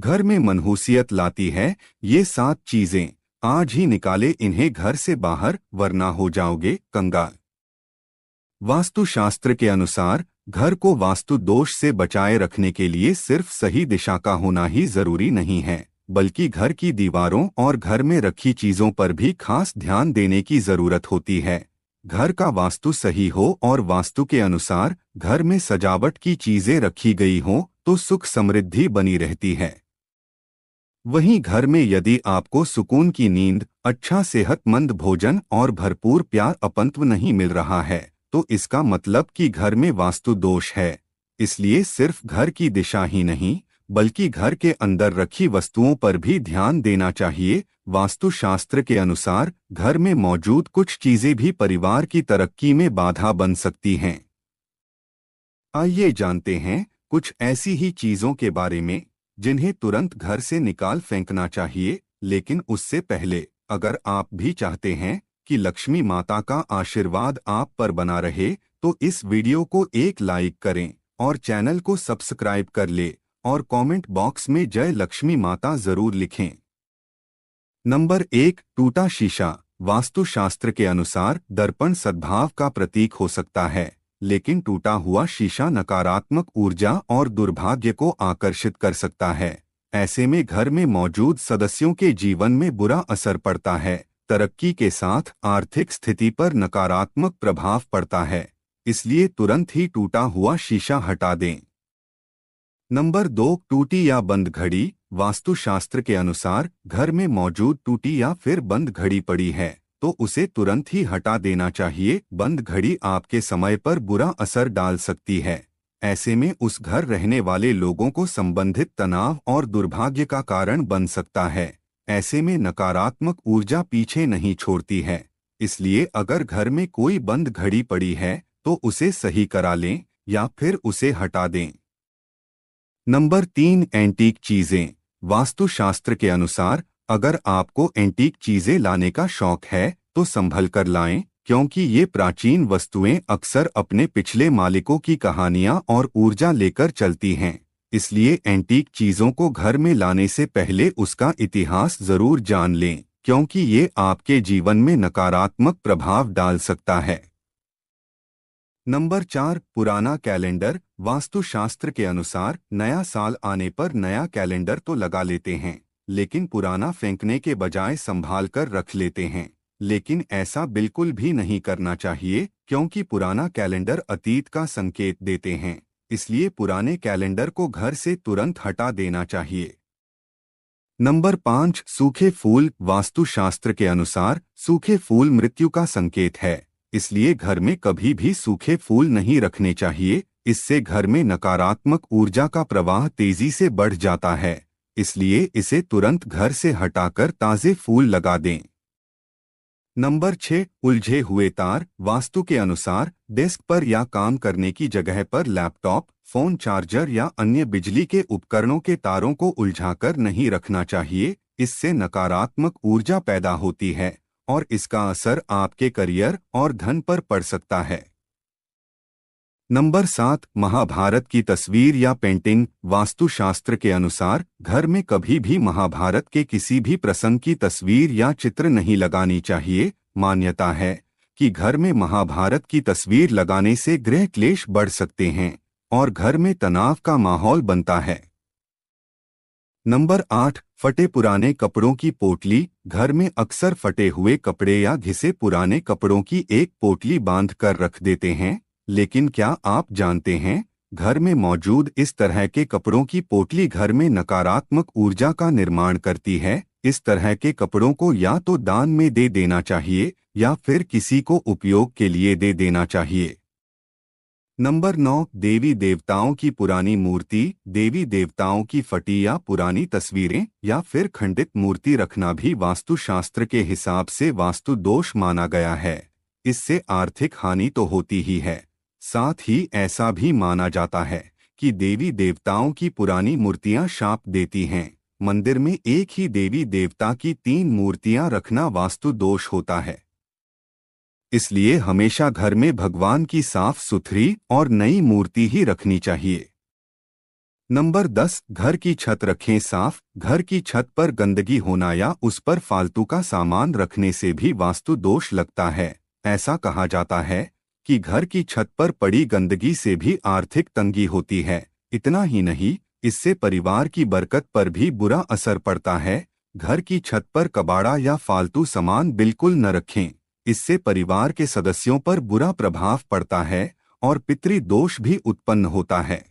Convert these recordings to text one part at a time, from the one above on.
घर में मनहूसियत लाती है ये सात चीजें आज ही निकाले इन्हें घर से बाहर वरना हो जाओगे कंगाल वास्तुशास्त्र के अनुसार घर को वास्तु दोष से बचाए रखने के लिए सिर्फ सही दिशा का होना ही जरूरी नहीं है बल्कि घर की दीवारों और घर में रखी चीजों पर भी खास ध्यान देने की जरूरत होती है घर का वास्तु सही हो और वास्तु के अनुसार घर में सजावट की चीजें रखी गई हों तो सुख समृद्धि बनी रहती है वहीं घर में यदि आपको सुकून की नींद अच्छा सेहतमंद भोजन और भरपूर प्यार अपंत्व नहीं मिल रहा है तो इसका मतलब कि घर में वास्तु दोष है इसलिए सिर्फ घर की दिशा ही नहीं बल्कि घर के अंदर रखी वस्तुओं पर भी ध्यान देना चाहिए वास्तुशास्त्र के अनुसार घर में मौजूद कुछ चीजें भी परिवार की तरक्की में बाधा बन सकती हैं आइए जानते हैं कुछ ऐसी ही चीजों के बारे में जिन्हें तुरंत घर से निकाल फेंकना चाहिए लेकिन उससे पहले अगर आप भी चाहते हैं कि लक्ष्मी माता का आशीर्वाद आप पर बना रहे तो इस वीडियो को एक लाइक करें और चैनल को सब्सक्राइब कर ले और कमेंट बॉक्स में जय लक्ष्मी माता जरूर लिखें नंबर एक टूटा शीशा वास्तुशास्त्र के अनुसार दर्पण सद्भाव का प्रतीक हो सकता है लेकिन टूटा हुआ शीशा नकारात्मक ऊर्जा और दुर्भाग्य को आकर्षित कर सकता है ऐसे में घर में मौजूद सदस्यों के जीवन में बुरा असर पड़ता है तरक्की के साथ आर्थिक स्थिति पर नकारात्मक प्रभाव पड़ता है इसलिए तुरंत ही टूटा हुआ शीशा हटा दें नंबर दो टूटी या बंद घड़ी वास्तुशास्त्र के अनुसार घर में मौजूद टूटी या फिर बंद घड़ी पड़ी है तो उसे तुरंत ही हटा देना चाहिए बंद घड़ी आपके समय पर बुरा असर डाल सकती है ऐसे में उस घर रहने वाले लोगों को संबंधित तनाव और दुर्भाग्य का कारण बन सकता है ऐसे में नकारात्मक ऊर्जा पीछे नहीं छोड़ती है इसलिए अगर घर में कोई बंद घड़ी पड़ी है तो उसे सही करा लें या फिर उसे हटा दें नंबर तीन एंटीक चीजें वास्तुशास्त्र के अनुसार अगर आपको एंटीक चीजें लाने का शौक है तो संभल कर लाएं क्योंकि ये प्राचीन वस्तुएं अक्सर अपने पिछले मालिकों की कहानियां और ऊर्जा लेकर चलती हैं इसलिए एंटीक चीज़ों को घर में लाने से पहले उसका इतिहास ज़रूर जान लें क्योंकि ये आपके जीवन में नकारात्मक प्रभाव डाल सकता है नंबर चार पुराना कैलेंडर वास्तुशास्त्र के अनुसार नया साल आने पर नया कैलेंडर तो लगा लेते हैं लेकिन पुराना फेंकने के बजाय संभाल कर रख लेते हैं लेकिन ऐसा बिल्कुल भी नहीं करना चाहिए क्योंकि पुराना कैलेंडर अतीत का संकेत देते हैं इसलिए पुराने कैलेंडर को घर से तुरंत हटा देना चाहिए नंबर पाँच सूखे फूल वास्तुशास्त्र के अनुसार सूखे फूल मृत्यु का संकेत है इसलिए घर में कभी भी सूखे फूल नहीं रखने चाहिए इससे घर में नकारात्मक ऊर्जा का प्रवाह तेजी से बढ़ जाता है इसलिए इसे तुरंत घर से हटाकर ताज़े फूल लगा दें नंबर छः उलझे हुए तार वास्तु के अनुसार डेस्क पर या काम करने की जगह पर लैपटॉप फोन चार्जर या अन्य बिजली के उपकरणों के तारों को उलझाकर नहीं रखना चाहिए इससे नकारात्मक ऊर्जा पैदा होती है और इसका असर आपके करियर और धन पर पड़ सकता है नंबर सात महाभारत की तस्वीर या पेंटिंग वास्तुशास्त्र के अनुसार घर में कभी भी महाभारत के किसी भी प्रसंग की तस्वीर या चित्र नहीं लगानी चाहिए मान्यता है कि घर में महाभारत की तस्वीर लगाने से गृह क्लेश बढ़ सकते हैं और घर में तनाव का माहौल बनता है नंबर आठ फटे पुराने कपड़ों की पोटली घर में अक्सर फटे हुए कपड़े या घिसे पुराने कपड़ों की एक पोटली बांध कर रख देते हैं लेकिन क्या आप जानते हैं घर में मौजूद इस तरह के कपड़ों की पोटली घर में नकारात्मक ऊर्जा का निर्माण करती है इस तरह के कपड़ों को या तो दान में दे देना चाहिए या फिर किसी को उपयोग के लिए दे देना चाहिए नंबर नौ देवी देवताओं की पुरानी मूर्ति देवी देवताओं की फटी या पुरानी तस्वीरें या फिर खंडित मूर्ति रखना भी वास्तुशास्त्र के हिसाब से वास्तु दोष माना गया है इससे आर्थिक हानि तो होती ही है साथ ही ऐसा भी माना जाता है कि देवी देवताओं की पुरानी मूर्तियां शाप देती हैं मंदिर में एक ही देवी देवता की तीन मूर्तियां रखना वास्तु दोष होता है इसलिए हमेशा घर में भगवान की साफ सुथरी और नई मूर्ति ही रखनी चाहिए नंबर दस घर की छत रखें साफ घर की छत पर गंदगी होना या उस पर फालतू का सामान रखने से भी वास्तु दोष लगता है ऐसा कहा जाता है कि घर की छत पर पड़ी गंदगी से भी आर्थिक तंगी होती है इतना ही नहीं इससे परिवार की बरकत पर भी बुरा असर पड़ता है घर की छत पर कबाड़ा या फालतू सामान बिल्कुल न रखें इससे परिवार के सदस्यों पर बुरा प्रभाव पड़ता है और दोष भी उत्पन्न होता है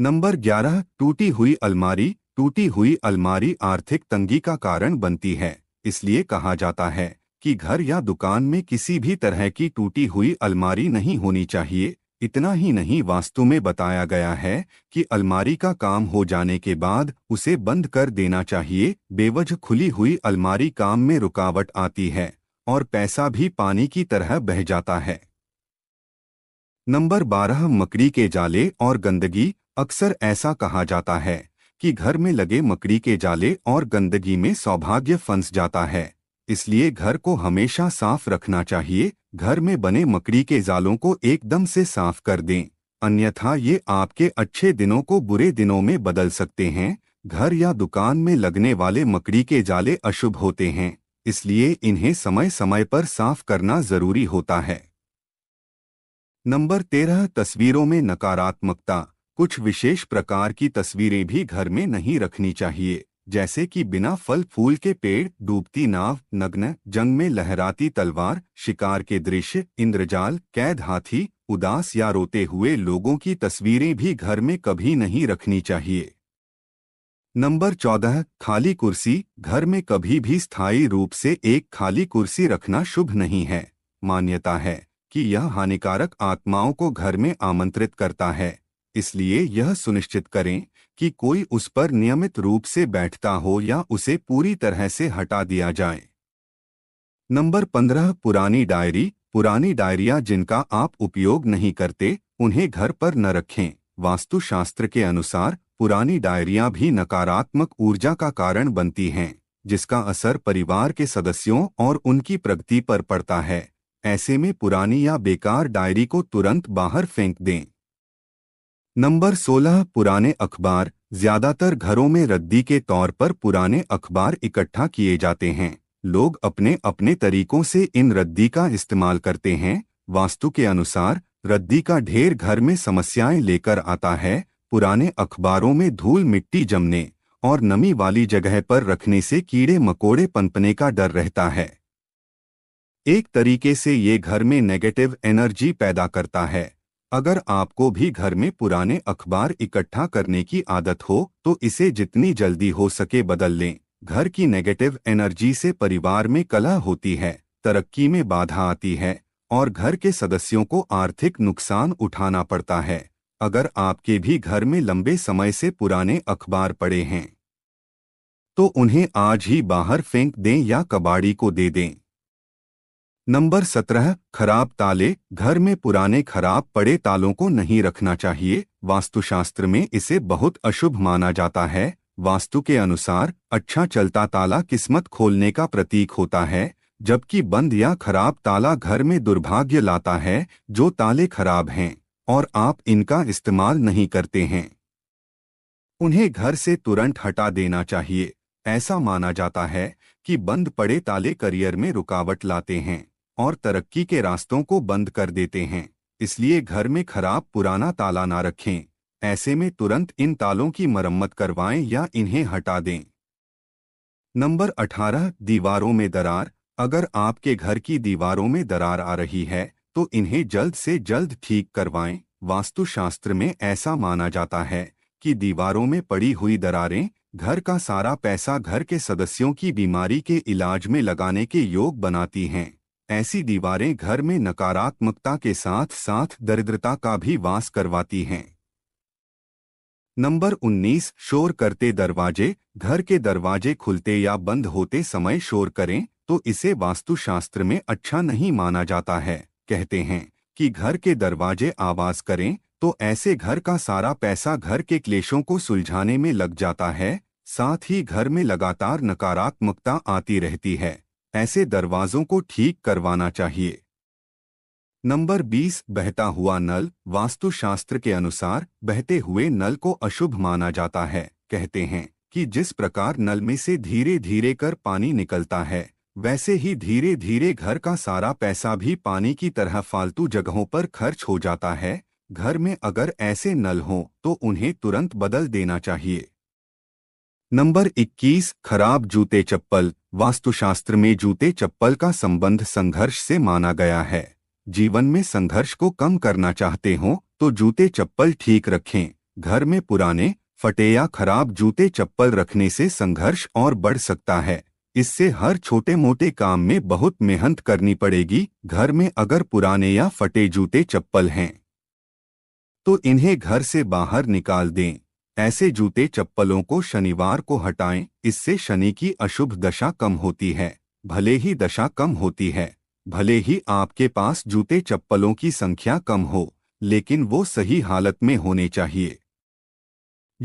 नंबर 11 टूटी हुई अलमारी टूटी हुई अलमारी आर्थिक तंगी का कारण बनती है इसलिए कहा जाता है कि घर या दुकान में किसी भी तरह की टूटी हुई अलमारी नहीं होनी चाहिए इतना ही नहीं वास्तु में बताया गया है कि अलमारी का काम हो जाने के बाद उसे बंद कर देना चाहिए बेवजह खुली हुई अलमारी काम में रुकावट आती है और पैसा भी पानी की तरह बह जाता है नंबर बारह मकड़ी के जाले और गंदगी अक्सर ऐसा कहा जाता है कि घर में लगे मकड़ी के जाले और गंदगी में सौभाग्य फंस जाता है इसलिए घर को हमेशा साफ रखना चाहिए घर में बने मकड़ी के जालों को एकदम से साफ कर दें अन्यथा ये आपके अच्छे दिनों को बुरे दिनों में बदल सकते हैं घर या दुकान में लगने वाले मकड़ी के जाले अशुभ होते हैं इसलिए इन्हें समय समय पर साफ करना जरूरी होता है नंबर तेरह तस्वीरों में नकारात्मकता कुछ विशेष प्रकार की तस्वीरें भी घर में नहीं रखनी चाहिए जैसे कि बिना फल फूल के पेड़ डूबती नाव नग्न जंग में लहराती तलवार शिकार के दृश्य इंद्रजाल कैद हाथी उदास या रोते हुए लोगों की तस्वीरें भी घर में कभी नहीं रखनी चाहिए नंबर चौदह खाली कुर्सी घर में कभी भी स्थायी रूप से एक खाली कुर्सी रखना शुभ नहीं है मान्यता है कि यह हानिकारक आत्माओं को घर में आमंत्रित करता है इसलिए यह सुनिश्चित करें कि कोई उस पर नियमित रूप से बैठता हो या उसे पूरी तरह से हटा दिया जाए नंबर पंद्रह पुरानी डायरी पुरानी डायरिया जिनका आप उपयोग नहीं करते उन्हें घर पर न रखें वास्तुशास्त्र के अनुसार पुरानी डायरिया भी नकारात्मक ऊर्जा का कारण बनती हैं जिसका असर परिवार के सदस्यों और उनकी प्रगति पर पड़ता है ऐसे में पुरानी या बेकार डायरी को तुरंत बाहर फेंक दें नंबर 16 पुराने अखबार ज्यादातर घरों में रद्दी के तौर पर पुराने अखबार इकट्ठा किए जाते हैं लोग अपने अपने तरीकों से इन रद्दी का इस्तेमाल करते हैं वास्तु के अनुसार रद्दी का ढेर घर में समस्याएं लेकर आता है पुराने अखबारों में धूल मिट्टी जमने और नमी वाली जगह पर रखने से कीड़े मकोड़े पनपने का डर रहता है एक तरीके से ये घर में नेगेटिव एनर्जी पैदा करता है अगर आपको भी घर में पुराने अखबार इकट्ठा करने की आदत हो तो इसे जितनी जल्दी हो सके बदल लें घर की नेगेटिव एनर्जी से परिवार में कलह होती है तरक्की में बाधा आती है और घर के सदस्यों को आर्थिक नुकसान उठाना पड़ता है अगर आपके भी घर में लंबे समय से पुराने अखबार पड़े हैं तो उन्हें आज ही बाहर फेंक दें या कबाड़ी को दे दें नंबर सत्रह खराब ताले घर में पुराने खराब पड़े तालों को नहीं रखना चाहिए वास्तुशास्त्र में इसे बहुत अशुभ माना जाता है वास्तु के अनुसार अच्छा चलता ताला किस्मत खोलने का प्रतीक होता है जबकि बंद या खराब ताला घर में दुर्भाग्य लाता है जो ताले खराब हैं और आप इनका इस्तेमाल नहीं करते हैं उन्हें घर से तुरंत हटा देना चाहिए ऐसा माना जाता है कि बंद पड़े ताले करियर में रुकावट लाते हैं और तरक्की के रास्तों को बंद कर देते हैं इसलिए घर में खराब पुराना ताला ना रखें ऐसे में तुरंत इन तालों की मरम्मत करवाएं या इन्हें हटा दें नंबर 18 दीवारों में दरार अगर आपके घर की दीवारों में दरार आ रही है तो इन्हें जल्द से जल्द ठीक करवाएं वास्तुशास्त्र में ऐसा माना जाता है कि दीवारों में पड़ी हुई दरारें घर का सारा पैसा घर के सदस्यों की बीमारी के इलाज में लगाने के योग बनाती हैं ऐसी दीवारें घर में नकारात्मकता के साथ साथ दरिद्रता का भी वास करवाती हैं नंबर 19 शोर करते दरवाजे घर के दरवाजे खुलते या बंद होते समय शोर करें तो इसे वास्तुशास्त्र में अच्छा नहीं माना जाता है कहते हैं कि घर के दरवाजे आवाज करें तो ऐसे घर का सारा पैसा घर के क्लेशों को सुलझाने में लग जाता है साथ ही घर में लगातार नकारात्मकता आती रहती है ऐसे दरवाजों को ठीक करवाना चाहिए नंबर 20 बहता हुआ नल वास्तुशास्त्र के अनुसार बहते हुए नल को अशुभ माना जाता है कहते हैं कि जिस प्रकार नल में से धीरे धीरे कर पानी निकलता है वैसे ही धीरे धीरे घर का सारा पैसा भी पानी की तरह फालतू जगहों पर खर्च हो जाता है घर में अगर ऐसे नल हों तो उन्हें तुरंत बदल देना चाहिए नंबर 21 खराब जूते चप्पल वास्तुशास्त्र में जूते चप्पल का संबंध संघर्ष से माना गया है जीवन में संघर्ष को कम करना चाहते हो तो जूते चप्पल ठीक रखें घर में पुराने फटे या खराब जूते चप्पल रखने से संघर्ष और बढ़ सकता है इससे हर छोटे मोटे काम में बहुत मेहनत करनी पड़ेगी घर में अगर पुराने या फटे जूते चप्पल हैं तो इन्हें घर से बाहर निकाल दें ऐसे जूते चप्पलों को शनिवार को हटाएं इससे शनि की अशुभ दशा कम होती है भले ही दशा कम होती है भले ही आपके पास जूते चप्पलों की संख्या कम हो लेकिन वो सही हालत में होने चाहिए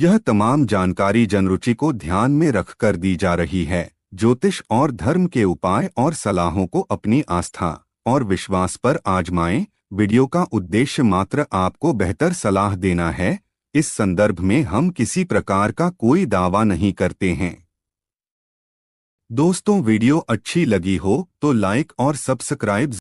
यह तमाम जानकारी जनरुचि को ध्यान में रखकर दी जा रही है ज्योतिष और धर्म के उपाय और सलाहों को अपनी आस्था और विश्वास पर आजमाएं वीडियो का उद्देश्य मात्र आपको बेहतर सलाह देना है इस संदर्भ में हम किसी प्रकार का कोई दावा नहीं करते हैं दोस्तों वीडियो अच्छी लगी हो तो लाइक और सब्सक्राइब